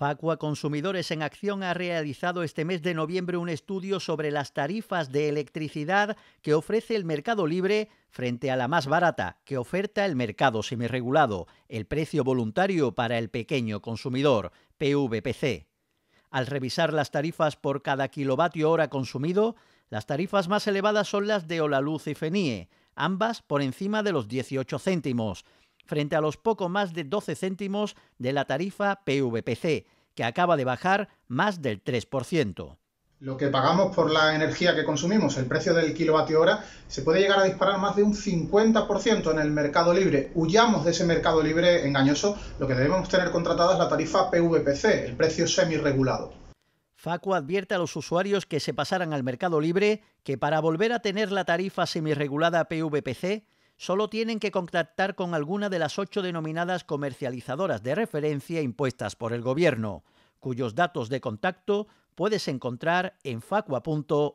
Facua Consumidores en Acción ha realizado este mes de noviembre un estudio sobre las tarifas de electricidad que ofrece el mercado libre frente a la más barata que oferta el mercado semirregulado, el precio voluntario para el pequeño consumidor, PVPC. Al revisar las tarifas por cada kilovatio hora consumido, las tarifas más elevadas son las de Olaluz y Fenie, ambas por encima de los 18 céntimos, frente a los poco más de 12 céntimos de la tarifa PVPC, que acaba de bajar más del 3%. Lo que pagamos por la energía que consumimos, el precio del kilovatio hora, se puede llegar a disparar más de un 50% en el mercado libre. Huyamos de ese mercado libre engañoso. Lo que debemos tener contratada es la tarifa PVPC, el precio semiregulado. Facu advierte a los usuarios que se pasaran al mercado libre que para volver a tener la tarifa semirregulada PVPC solo tienen que contactar con alguna de las ocho denominadas comercializadoras de referencia impuestas por el Gobierno, cuyos datos de contacto puedes encontrar en facua.org.